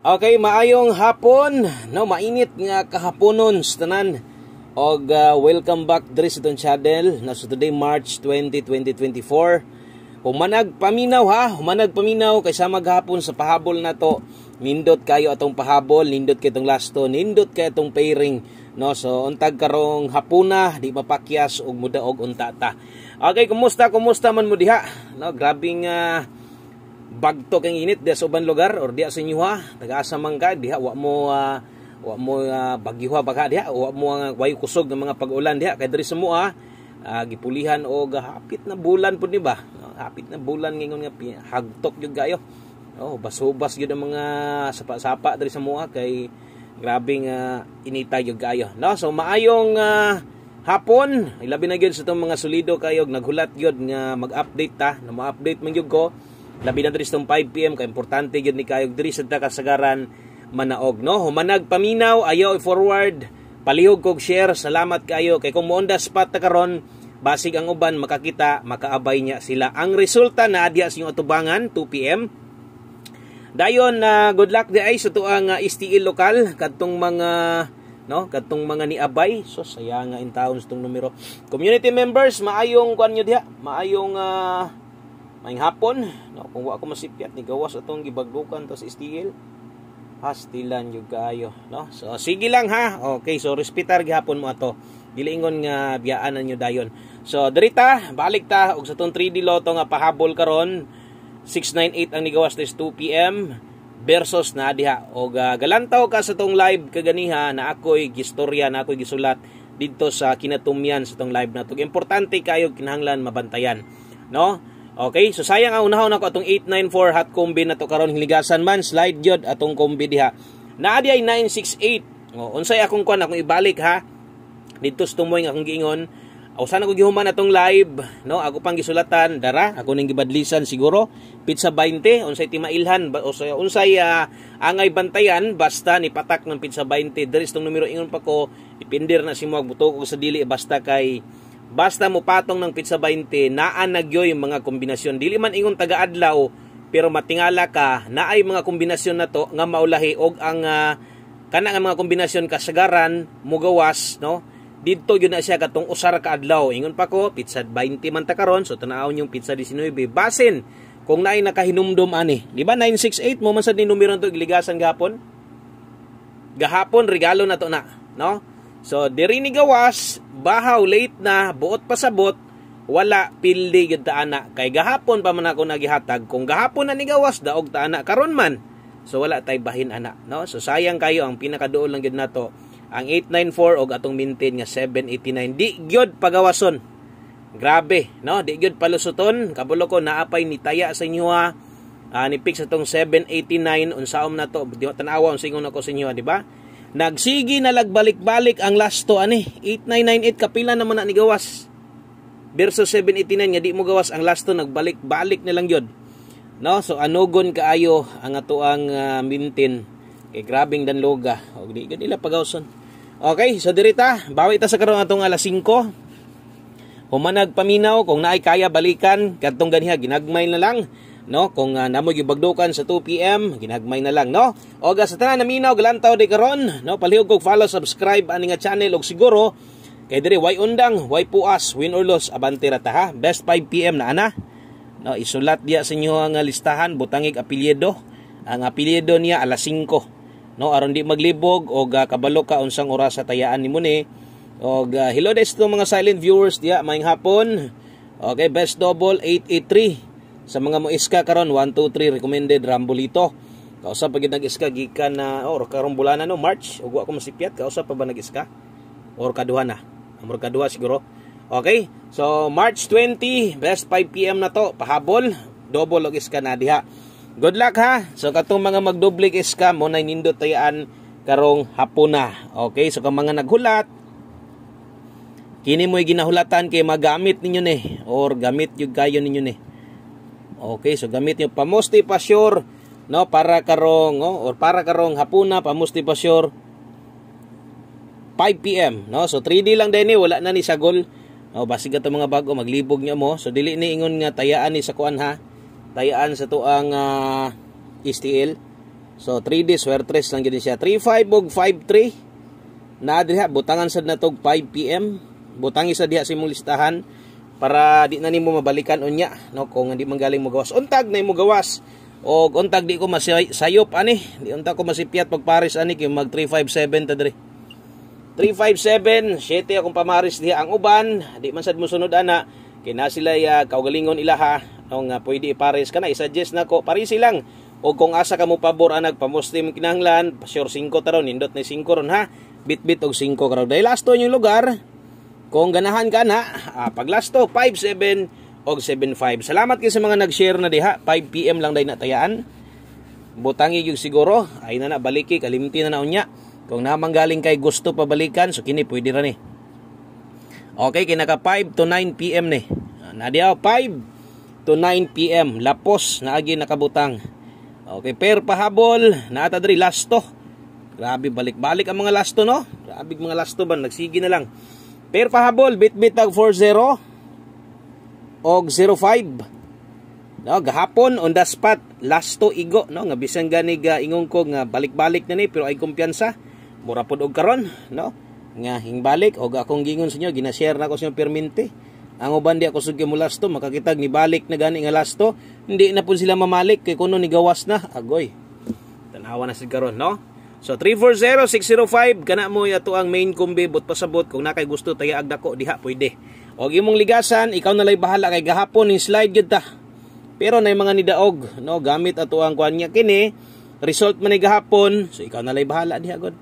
Okay, maayong hapon. No, mainit nga kahaponon tanan. Og uh, welcome back diri sa channel. Na so today March 20, 2024. Humanag paminaw ha, humanag paminaw kaysa maghapon sa pahabol na to. Nindot kayo atong pahabol, nindot kay tong lasto, nindot kay tong pairing. No, so untag karong hapuna, di mapakyas og mudaog unta ta. Okay, kumusta kumusta man mo diha? No, grabing uh, bagto kang init diya sa ubang lugar or diya sa inyuha tagaasa man ka diha wa mo uh, wa mo uh, bagyuha baka diha wa mo ang uh, wayo kusog ng mga pag-ulan diha kay diri sa mo ah, uh, gipulihan og uh, hapit na bulan pud ni ba hapit na bulan ngingon nga hagtok jud kayo oh basubas jud ang mga sapa-sapa diri sa moa kay grabing uh, inita gyud kayo no so maayong uh, hapon ilabi na gyud sa tong mga solido kayo naghulat gyud nga mag-update ta na ma-update man jud ko Labi na dris 5pm, kay importante gyud ni kayo dris sa kasagaran manaog. No? Humanag paminaw, ayaw i-forward, palihog kog share, salamat kayo. Kay kung muunda spot ta karon, basig ang uban makakita, makaabay niya sila. Ang resulta na adya sa atubangan, 2pm. Dayon na uh, good luck di ay sa tuang uh, ah, STL e lokal kadtong mga no kadtong mga niabay so saya nga in town tong numero community members maayong kuan nyo diha maayong uh, Maing hapon, no, kung wa ko masipyat ni gawas atong gibagdukan to sa steel, hastilan yung kaayo, no? So sige lang ha. Okay, so respetar gihapon mo ato. dili ingon nga biyaanan nyo dayon. So dirita, balik ta og sa tong 3D loto nga pahabol karon 698 ang nigawas this 2 PM versus na diha og uh, galantaw ka sa tong live kaganiha na ako'y gistorya na ako'y gisulat didto sa kinatumyan sa tong live na to. Importante kayo kinahanglan mabantayan, no? Okay, so sayang ang unahon ako atong 894 hot combi na to karon hiligasan man slide jud atong combi diha. Naa di ay 968. O unsay akong kuan akong ibalik ha. Didto sa tumoy akong giingon. Usa na ko gihuman atong live, no? Ako pang gisulatan, dara, ako ning gibadlisan siguro. Pizza 20, unsay timailhan ba unsay unsay uh, angay bantayan basta ni patak ng pizza 20. Diri tong numero ingon pa ko, ipindir na si mo buto ko sa dili basta kay Basta mo patong ng pizza 20, naanagyo yung mga kombinasyon. Dili man ingon taga-adlaw, pero matingala ka na ay mga kombinasyon na to nga maulahi og ang uh, kana nga mga kombinasyon kasagaran, mugawas, no? Dito yun na siya katong usar ka adlaw. Ingon pa ko, pizza 20 man ta karon, so tanawon yung pizza 19. Basin kung naay nakahinumdom ani. Di ba 968 mo man sad ni numero to igligasan gahapon? Gahapon regalo na to na, no? So, diri ni gawas, bahaw late na, buot pa sabot, wala pildi gyud ta kay gahapon pa man ako nagihatag kung gahapon na ni gawas daog ta ana karon man so wala tay bahin ana no so sayang kayo ang pinakaduol lang na to, ang 894 og atong maintain nga 789 di gyud pagawason grabe no di gyud palusuton kabulo ko naapay ni taya sa inyo ha uh, ah, ni pick sa 789 unsaom na to. di tanawa unsingon ako sa inyo di ba Nagsigi na lagbalik-balik ang last to ani. 8998 kapila naman na ni gawas. Verso 789 nga di mo gawas ang last to nagbalik-balik na lang yod. No, so anugon kaayo ang atoang uh, ah, mintin kay grabing danloga. Og di gud pagawson. Okay, so dirita, ta, bawi ta sa karon atong alas 5. Humanag paminaw kung naay kaya balikan kadtong ganiha ginagmay na lang no kung uh, ah, namo gibagdukan sa 2 PM ginagmay na lang no og sa tanan naminaw galantaw di karon no palihog kog follow subscribe ani nga channel og siguro kay diri why undang why puas win or loss abante ra ta ha best 5 PM na ana no isulat diya sa inyo ang ah, listahan butangig apelyido ang apelyido niya alas 5 no aron di maglibog og uh, kabalo ka unsang oras sa tayaan nimo ni og uh, hello des to mga silent viewers diya maayong hapon okay best double 883 sa mga mo iska karon 1 2 3 recommended rambolito kausa pagid nag-iska gikan na or karong bulana no March ug wa ko masipyat kausa pa ba nag-iska or kaduha na amor kaduha siguro okay so March 20 best 5 PM na to pahabol double og iska na diha good luck ha so katong mga magdouble iska mo na nindot tayaan karong hapon na okay so kung mga naghulat kini mo'y ginahulatan kay magamit ninyo ni or gamit yung kayo ninyo ni Okay, so gamit niyo pamusti pa sure no para karong oh, or para karong hapuna pamusti pa sure 5 PM no. So 3D lang din eh, wala na ni sagol. Oh, basig ato mga bago maglibog niya mo. So dili ni ingon nga tayaan ni sa kuan ha. Tayaan sa tuang uh, ah, STL. So 3D swertres lang gid siya. 35 og 53. Na diha butangan sad natog 5 PM. Butangi sa diha sa imong listahan para di na nimo mabalikan unya no kung hindi man mo gawas untag na imo gawas o untag di ko masayop ani di unta ko masipiat pag pares ani kay mag 357 ta dre 357 siete akong pamaris diha ang uban di man sad mo sunod ana kay na sila ya kaugalingon ilaha no nga pwede ipares kana i-suggest nako parisi lang o kung asa ka mo pabor anag pamustim kinahanglan sure 5 taron nindot ni 5 ron ha bitbit og 5 karon dahil asto yung lugar kung ganahan ka na, ah, paglasto 57 og 75. Salamat kay sa mga nag-share na diha. 5 PM lang day natayaan. Butangi yung siguro ay na na baliki kalimti na naon niya. Kung namang galing kay gusto pabalikan, so kini pwede ra ni. Okay, kinaka 5 to 9 PM ni. na Nadiaw 5 to 9 PM. Lapos na agi nakabutang. Okay, per pahabol, na naata diri lasto. Grabe balik-balik ang mga last lasto no. Grabe mga last lasto ba nagsigi na lang. Pair pahabol, bitbit tag 40 og 05. No, gahapon on the spot last to igo no nga bisan ganig, ga ingon ko nga balik-balik na ni pero ay kumpiyansa mura pod og karon no nga hingbalik og akong gingon sa inyo gina-share na ko sa inyo perminti ang uban di ako sugyo mo lasto makakitag ni balik na gani nga lasto hindi na pud sila mamalik kay kuno ni gawas na agoy tanawa na sigkaron no So 340605 kana mo ato ang main kombi but pasabot kung nakay gusto tayaag agdako diha pwede. Og imong ligasan ikaw na lay bahala kay gahapon ni slide gyud ta. Pero nay mga nidaog no gamit ato ang kuan niya kini result man ni gahapon so ikaw na lay bahala diha god.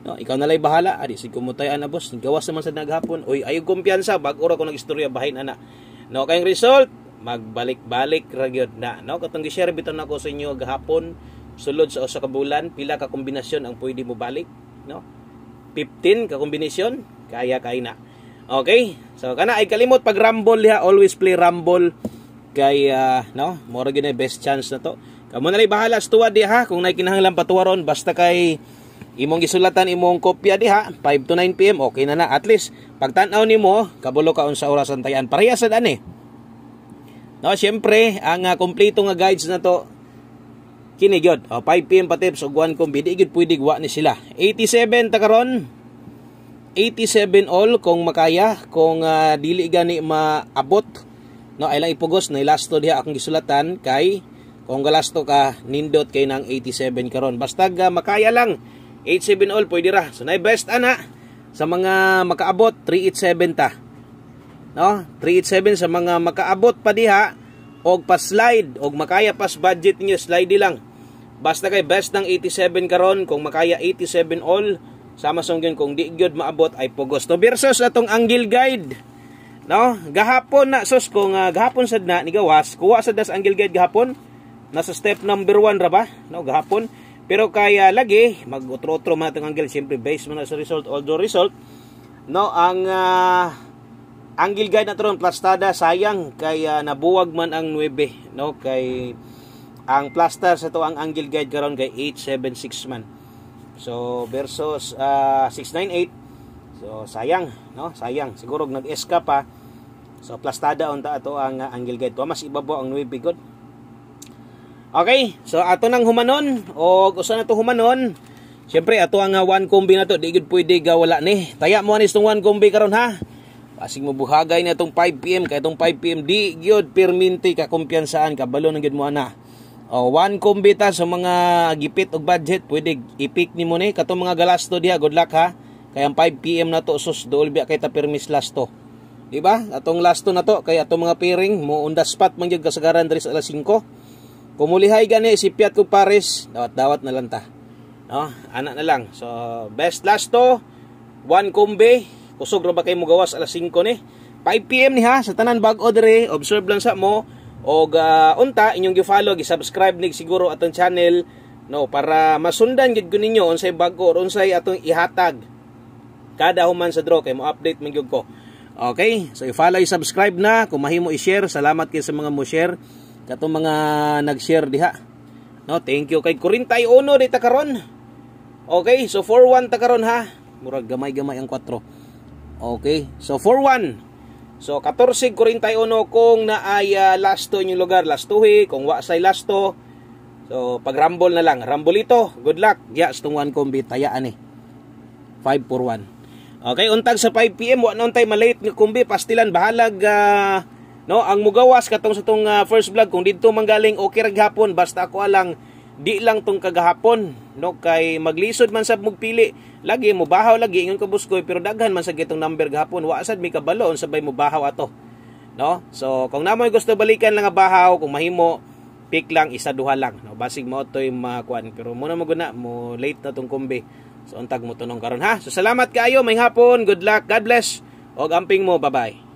No, ikaw na lay bahala adi sig ana boss gawas naman sa naghapon oy ayo kumpiyansa bag ora ko nagistorya bahin ana. No kayong result magbalik-balik ra gyud na no katong gi-share bitan nako sa inyo gahapon sulod sa usa kabulan, pila ka kombinasyon ang pwede mo balik no 15 ka kombinasyon kaya kay na okay so kana ay kalimot pag rumble ha always play rumble kay uh, no moro gyud best chance na to kamo na bahala tuwa di ha kung nay kinahanglan patuwaron basta kay imong isulatan imong kopya diha 5 to 9 pm okay na na at least pag tan-aw nimo kabulo ka unsa oras ang tayan pareha sa dani eh. no syempre ang uh, ah, kompleto nga guides na to kini gyud o 5 pm pa tips ug one kung bidi gyud pwede wa ni sila 87 ta karon 87 all kung makaya kung uh, dili gani maabot no ay lang ipugos na ilasto diha akong gisulatan kay kung galasto ka nindot kay nang 87 karon basta uh, makaya lang 87 all pwede ra so na best ana sa mga makaabot 387 ta no 387 sa mga makaabot pa diha og pa slide og makaya pas budget niyo slide di lang Basta kay best ng 87 karon kung makaya 87 all sama sungyon kung di gyud maabot ay pugos. No versus atong angle guide. No, gahapon na sus kung uh, gahapon sad na ni gawas, kuha sad das angle guide gahapon. Nasa step number 1 ra ba? No, gahapon. Pero kaya ah, lagi magutro-utro man atong angle syempre based man sa result although result no ang uh, angle guide na tron plastada sayang kaya nabuwag man ang 9 no kay ang plaster sa to ang angle guide karon kay 876 man. So versus uh, ah, 698. So sayang, no? Sayang. Siguro nag-S pa. So plastada on ta ato ang uh, angle guide. to mas ibabaw ang 9 gud. Okay, so ato nang humanon o usa na to humanon. Siyempre ato ang uh, one combi na to, di gud pwede gawala ni. Taya mo anis tong one combi karon ha. Pasig mo buhagay na itong 5pm, kaya itong 5pm, di gyud perminti ka kumpiyansaan, kabalo ng gyud mo ana. Oh, one kombi sa so mga gipit og budget pwede ipick ni mo ni kato mga galasto diha. Good luck ha. Kay ang 5 PM na to sus dool biya kay ta permis lasto. Di ba? Atong lasto na to kay atong mga pairing mo on spot man jud kasagaran diri sa alas 5. Kumulihay gani si Piat ko Paris, dawat-dawat na lang ta. No, anak na lang. So best lasto one kombi kusog ra ba kay mo gawas alas 5 ni. 5 PM ni ha sa tanan bag-o dire observe lang sa mo og uh, unta inyong gi-follow gi-subscribe nig siguro atong channel no para masundan gid ko ninyo unsay bago or unsay atong ihatag kada human sa draw kay mo update man gyud ko okay so i-follow i-subscribe na kung mahimo i-share salamat kay sa mga mo share katong mga nag-share diha no thank you kay Korintay 1 dita karon okay so 41 ta karon ha murag gamay-gamay ang 4 okay so 41 So 1441 kung na ay uh, ah, lasto yung lugar lastuhi kung wa say lasto. So pag rumble na lang. Rambolito, good luck. Ya yes, kombi taya ani. tayaan eh. 541. Okay, untag sa 5 PM wa untay malate nga kombi pastilan bahalag uh, no ang mugawas katong sa tong uh, first vlog kung didto manggaling okay ra gihapon basta ako alang di lang tong kagahapon no kay maglisod man sa mugpili Lagi mo bahaw lagi ingon ko buskoy pero daghan man sa gitong number gahapon wa sad mi kabalon sabay mo bahaw ato. No? So kung namoy gusto balikan lang bahaw kung mahimo pick lang isa duha lang no basig mo toy makuan pero muna mo guna mo late na tong kombi so untag mo tunong karon ha so salamat kaayo may hapon good luck god bless og amping mo bye bye